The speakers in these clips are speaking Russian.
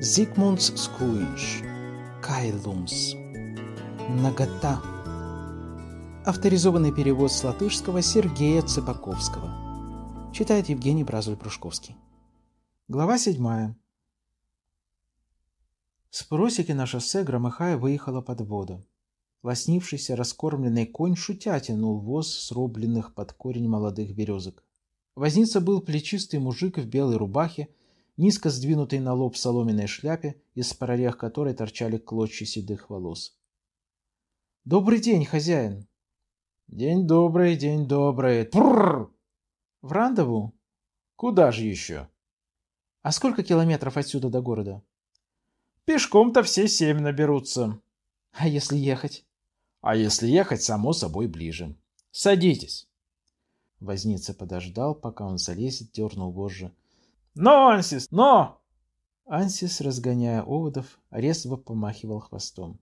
Зигмунд Скуинш, Кайлумс, Нагота. Авторизованный перевод с латышского Сергея Цыпаковского. Читает Евгений Бразуль-Прушковский. Глава седьмая. С просеки на шоссе громыхая выехала воду. Лоснившийся раскормленный конь шутя тянул воз срубленных под корень молодых березок. Возница был плечистый мужик в белой рубахе низко сдвинутой на лоб соломенной шляпе, из прорех которой торчали клочья седых волос. «Добрый день, хозяин!» «День добрый, день добрый! Прррр!» «В Рандову?» «Куда же еще?» «А сколько километров отсюда до города?» «Пешком-то все семь наберутся». «А если ехать?» «А если ехать, само собой, ближе. Садитесь!» Возница подождал, пока он залезет, дернул вожжи. «Но, Ансис, но!» Ансис, разгоняя оводов, резво помахивал хвостом.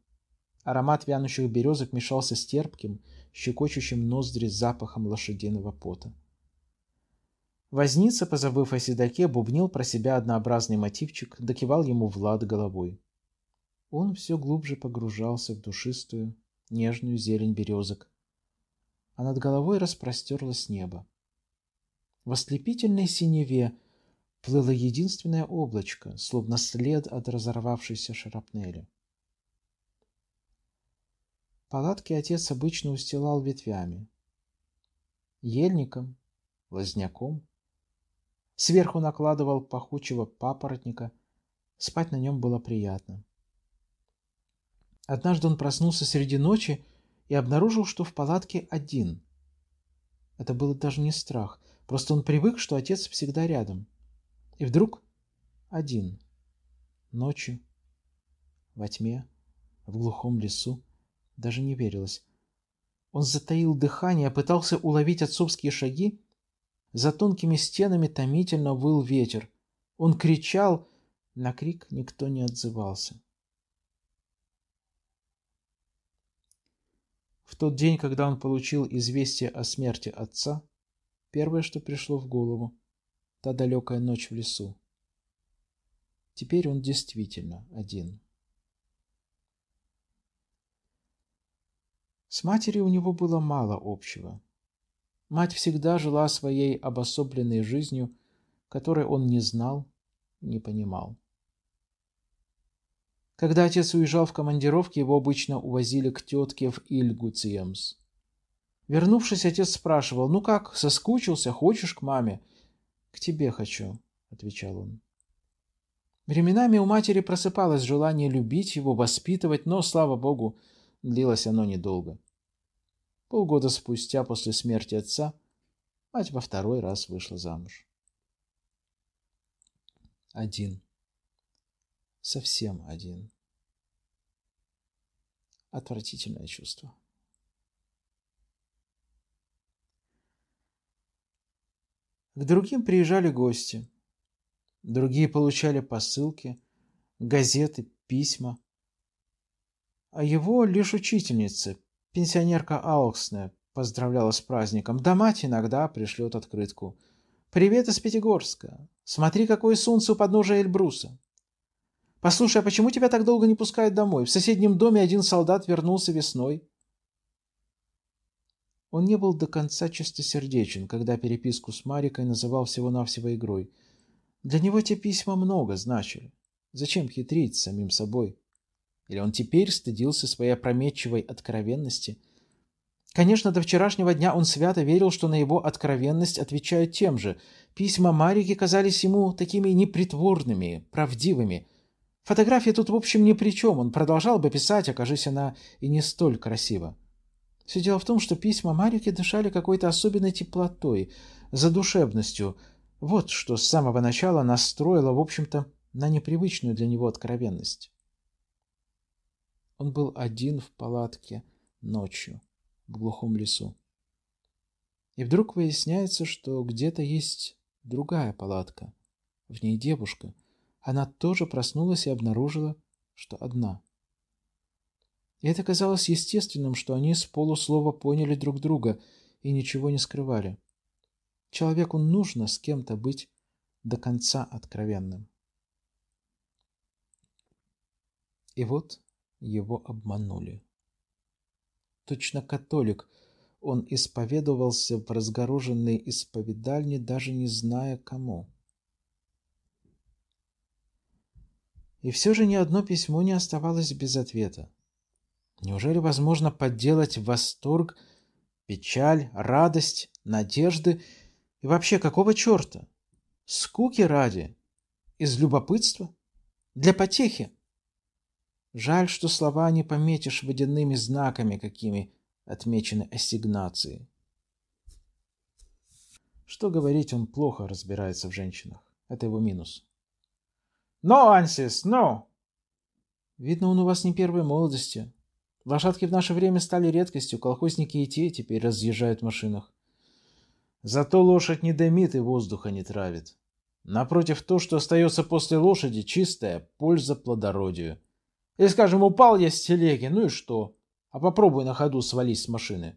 Аромат вянущих березок мешался с терпким, щекочущим ноздри запахом лошадиного пота. Возница, позабыв о седаке, бубнил про себя однообразный мотивчик, докивал ему Влад головой. Он все глубже погружался в душистую, нежную зелень березок, а над головой распростерлось небо. В ослепительной синеве плыло единственное облачко, словно след от разорвавшейся шарапнели. Палатки отец обычно устилал ветвями, ельником, лозняком. Сверху накладывал пахучего папоротника, спать на нем было приятно. Однажды он проснулся среди ночи и обнаружил, что в палатке один. Это было даже не страх, просто он привык, что отец всегда рядом. И вдруг один, ночью, во тьме, в глухом лесу, даже не верилось. Он затаил дыхание, пытался уловить отцовские шаги. За тонкими стенами томительно выл ветер. Он кричал, на крик никто не отзывался. В тот день, когда он получил известие о смерти отца, первое, что пришло в голову — та далекая ночь в лесу. Теперь он действительно один. С матерью у него было мало общего. Мать всегда жила своей обособленной жизнью, которой он не знал не понимал. Когда отец уезжал в командировки, его обычно увозили к тетке в Ильгуциемс. Вернувшись, отец спрашивал, «Ну как, соскучился, хочешь к маме?» К тебе хочу, отвечал он. Временами у матери просыпалось желание любить его, воспитывать, но, слава богу, длилось оно недолго. Полгода спустя после смерти отца мать во второй раз вышла замуж. Один. Совсем один. Отвратительное чувство. К другим приезжали гости. Другие получали посылки, газеты, письма. А его лишь учительница, пенсионерка Ауксне, поздравляла с праздником, да мать иногда пришлет открытку. «Привет из Пятигорска! Смотри, какое солнце у подножия Эльбруса!» «Послушай, а почему тебя так долго не пускают домой? В соседнем доме один солдат вернулся весной. Он не был до конца чистосердечен, когда переписку с Марикой называл всего-навсего игрой. Для него те письма много значили. Зачем хитрить самим собой? Или он теперь стыдился своей опрометчивой откровенности? Конечно, до вчерашнего дня он свято верил, что на его откровенность отвечают тем же. Письма Марики казались ему такими непритворными, правдивыми. Фотография тут, в общем, ни при чем. Он продолжал бы писать, окажись она и не столь красиво. Все дело в том, что письма Марики дышали какой-то особенной теплотой, задушевностью. Вот что с самого начала настроило, в общем-то, на непривычную для него откровенность. Он был один в палатке ночью в глухом лесу. И вдруг выясняется, что где-то есть другая палатка. В ней девушка. Она тоже проснулась и обнаружила, что одна – и это казалось естественным, что они с полуслова поняли друг друга и ничего не скрывали. Человеку нужно с кем-то быть до конца откровенным. И вот его обманули. Точно католик, он исповедовался в разгороженной исповедальне, даже не зная кому. И все же ни одно письмо не оставалось без ответа. Неужели возможно подделать восторг, печаль, радость, надежды и вообще какого черта? Скуки ради? Из любопытства? Для потехи? Жаль, что слова не пометишь водяными знаками, какими отмечены ассигнации. Что говорить, он плохо разбирается в женщинах. Это его минус. «Но, Ансис, но!» «Видно, он у вас не первой молодости», Лошадки в наше время стали редкостью, колхозники и те теперь разъезжают в машинах. Зато лошадь не дымит и воздуха не травит. Напротив, то, что остается после лошади, чистая польза плодородию. Или, скажем, упал я с телеги, ну и что? А попробуй на ходу свалить с машины.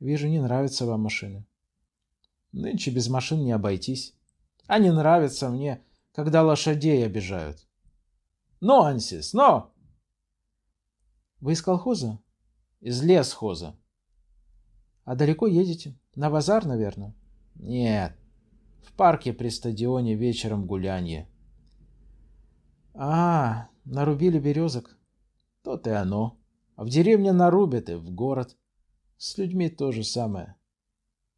Вижу, не нравятся вам машины. Нынче без машин не обойтись. А не нравится мне, когда лошадей обижают. Но, Ансис, но! Вы из колхоза? Из лесхоза. А далеко едете? На базар, наверное? Нет. В парке при стадионе вечером гулянье. А, нарубили березок. То ты оно. А в деревне нарубят и в город. С людьми то же самое.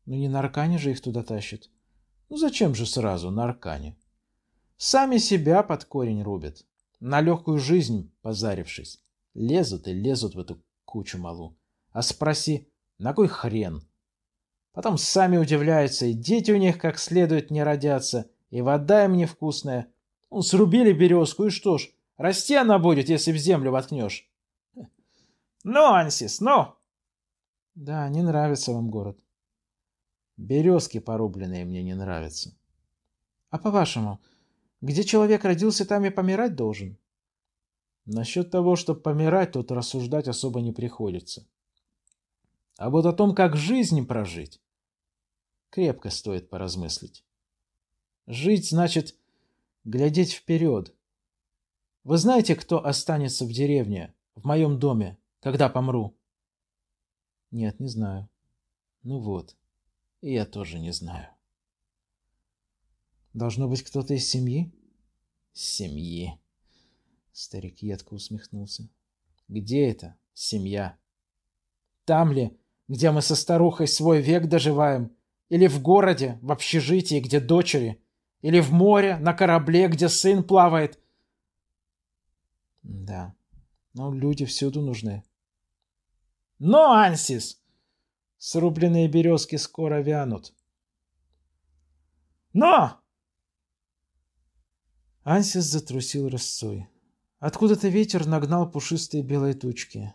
Ну не на аркане же их туда тащат. Ну зачем же сразу на аркане? Сами себя под корень рубят. На легкую жизнь позарившись. Лезут и лезут в эту кучу малу. А спроси, на кой хрен? Потом сами удивляются, и дети у них как следует не родятся, и вода им невкусная. Ну, срубили березку, и что ж, расти она будет, если в землю воткнешь. Ну, Ансис, ну! Да, не нравится вам город. Березки порубленные мне не нравятся. А по-вашему, где человек родился, там и помирать должен? Насчет того, чтобы помирать, тут рассуждать особо не приходится. А вот о том, как жизнь прожить, крепко стоит поразмыслить. Жить значит глядеть вперед. Вы знаете, кто останется в деревне, в моем доме, когда помру? Нет, не знаю. Ну вот, и я тоже не знаю. Должно быть кто-то из семьи? Семьи. Старик едко усмехнулся. «Где это семья?» «Там ли, где мы со старухой свой век доживаем? Или в городе, в общежитии, где дочери? Или в море, на корабле, где сын плавает?» «Да, но ну, люди всюду нужны». «Но, Ансис!» Срубленные березки скоро вянут. «Но!» Ансис затрусил рысцой. Откуда-то ветер нагнал пушистые белые тучки.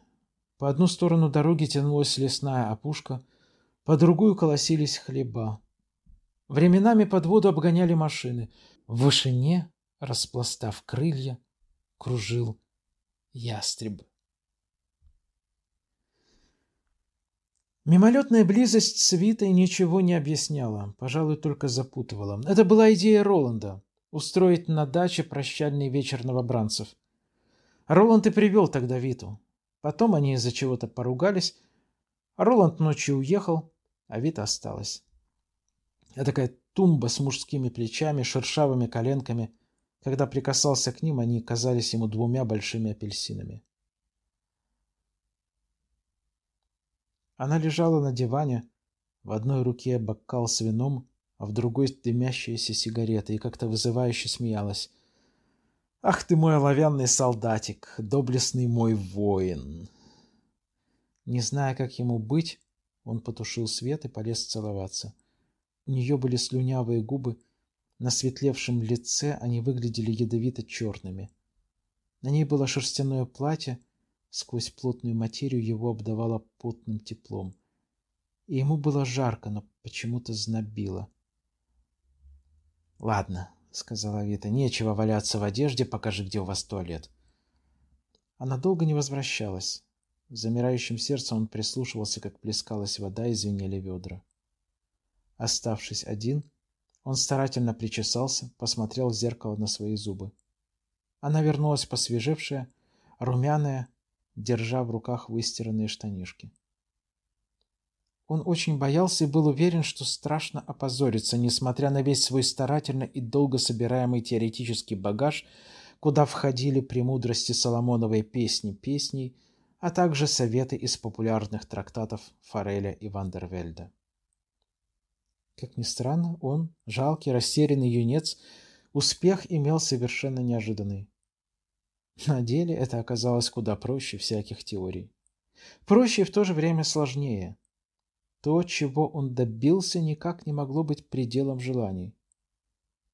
По одну сторону дороги тянулась лесная опушка, по другую колосились хлеба. Временами под воду обгоняли машины. В вышине, распластав крылья, кружил ястреб. Мимолетная близость с Витой ничего не объясняла, пожалуй, только запутывала. Это была идея Роланда — устроить на даче прощальный вечер новобранцев — Роланд и привел тогда Виту. Потом они из-за чего-то поругались. Роланд ночью уехал, а Вита осталась. А такая тумба с мужскими плечами, шершавыми коленками. Когда прикасался к ним, они казались ему двумя большими апельсинами. Она лежала на диване, в одной руке бокал с вином, а в другой дымящаяся сигарета, и как-то вызывающе смеялась – Ах ты мой оловянный солдатик, доблестный мой воин. Не зная, как ему быть, он потушил свет и полез целоваться. У нее были слюнявые губы, на светлевшем лице они выглядели ядовито черными. На ней было шерстяное платье, сквозь плотную материю его обдавало потным теплом. И ему было жарко, но почему-то знобило. «Ладно, сказала Вита. «Нечего валяться в одежде, покажи, где у вас туалет». Она долго не возвращалась. С замирающим сердцем он прислушивался, как плескалась вода и звенели ведра. Оставшись один, он старательно причесался, посмотрел в зеркало на свои зубы. Она вернулась посвежевшая, румяная, держа в руках выстиранные штанишки. Он очень боялся и был уверен, что страшно опозорится, несмотря на весь свой старательно и долго собираемый теоретический багаж, куда входили премудрости Соломоновой песни песней, а также советы из популярных трактатов Фореля и Вандервельда. Как ни странно, он, жалкий, растерянный юнец, успех имел совершенно неожиданный. На деле это оказалось куда проще всяких теорий. Проще и в то же время сложнее – то, чего он добился, никак не могло быть пределом желаний.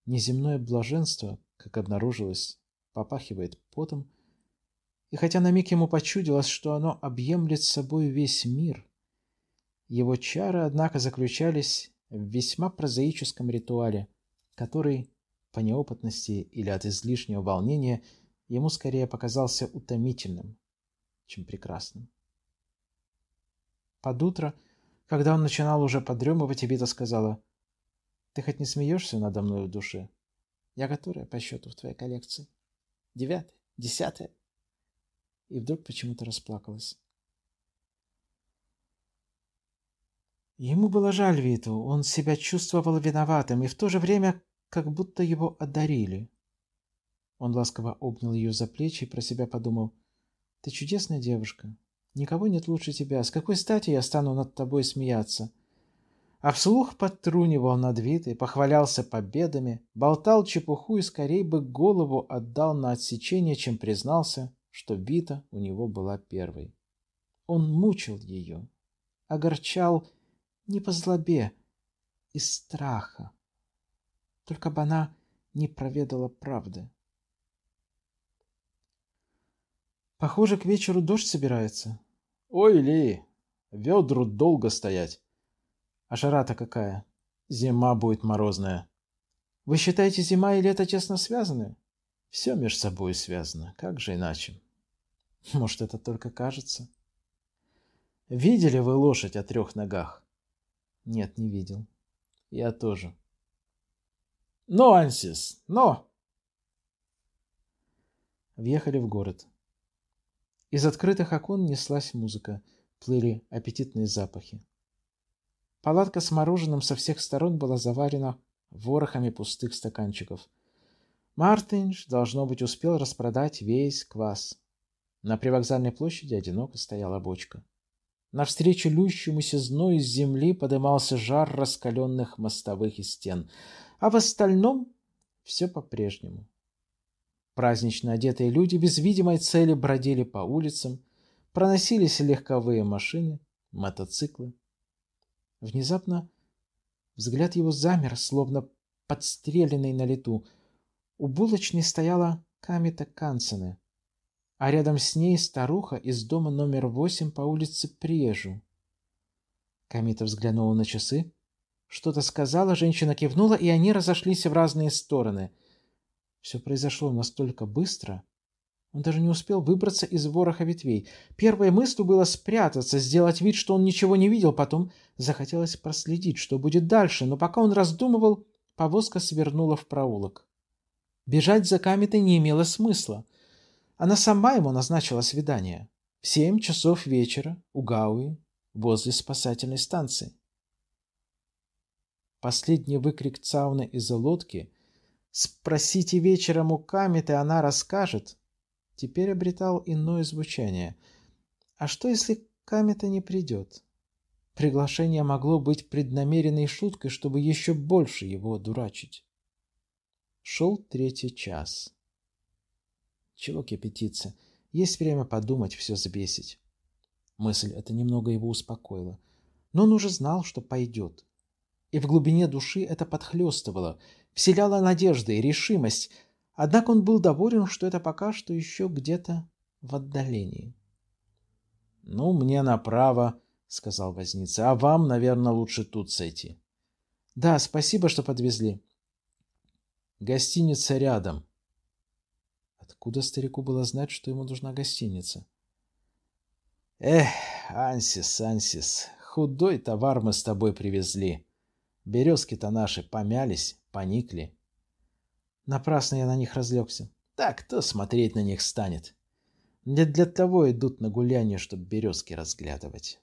Неземное блаженство, как обнаружилось, попахивает потом, и хотя на миг ему почудилось, что оно объемлет собой весь мир, его чары, однако, заключались в весьма прозаическом ритуале, который, по неопытности или от излишнего волнения, ему скорее показался утомительным, чем прекрасным. Под утро – когда он начинал уже подремывать, Эбита сказала, «Ты хоть не смеешься надо мной в душе? Я которая по счету в твоей коллекции? Девятая? Десятая?» И вдруг почему-то расплакалась. Ему было жаль Виту, он себя чувствовал виноватым, и в то же время как будто его одарили. Он ласково обнял ее за плечи и про себя подумал, «Ты чудесная девушка, Никого нет лучше тебя. С какой стати я стану над тобой смеяться? А вслух подтрунивал над Витой, похвалялся победами, болтал чепуху и скорее бы голову отдал на отсечение, чем признался, что Вита у него была первой. Он мучил ее, огорчал не по злобе, из страха. Только бы она не проведала правды. Похоже, к вечеру дождь собирается. Ой, Ли, ведру долго стоять. А жара-то какая? Зима будет морозная. Вы считаете, зима и лето тесно связаны? Все между собой связано, как же иначе? Может, это только кажется? Видели вы лошадь о трех ногах? Нет, не видел. Я тоже. Но Ансис, но! Въехали в город. Из открытых окон неслась музыка, плыли аппетитные запахи. Палатка с мороженым со всех сторон была заварена ворохами пустых стаканчиков. Мартинж, должно быть, успел распродать весь квас. На привокзальной площади одиноко стояла бочка. Навстречу лющемуся зною из земли подымался жар раскаленных мостовых и стен. А в остальном все по-прежнему. Празднично одетые люди без видимой цели бродили по улицам, проносились легковые машины, мотоциклы. Внезапно взгляд его замер, словно подстреленный на лету. У булочной стояла Камита Кансене, а рядом с ней старуха из дома номер восемь по улице Прежу. Камита взглянула на часы, что-то сказала, женщина кивнула, и они разошлись в разные стороны — все произошло настолько быстро. Он даже не успел выбраться из вороха ветвей. Первой мыслью было спрятаться, сделать вид, что он ничего не видел. Потом захотелось проследить, что будет дальше. Но пока он раздумывал, повозка свернула в проулок. Бежать за Камитой не имело смысла. Она сама ему назначила свидание. В семь часов вечера у Гауи, возле спасательной станции. Последний выкрик Цауны из-за лодки — «Спросите вечером у Камиты, она расскажет», теперь обретал иное звучание. «А что, если Камита не придет?» Приглашение могло быть преднамеренной шуткой, чтобы еще больше его дурачить. Шел третий час. Чего кипятиться? Есть время подумать, все забесить. Мысль это немного его успокоила. Но он уже знал, что пойдет. И в глубине души это подхлестывало — вселяла надежды и решимость, однако он был доволен, что это пока что еще где-то в отдалении. «Ну, мне направо», — сказал возница, — «а вам, наверное, лучше тут сойти». «Да, спасибо, что подвезли». «Гостиница рядом». Откуда старику было знать, что ему нужна гостиница? «Эх, Ансис, Ансис, худой товар мы с тобой привезли», Березки-то наши помялись, поникли. Напрасно я на них разлегся. Так кто смотреть на них станет? Не для того идут на гуляние, чтобы березки разглядывать.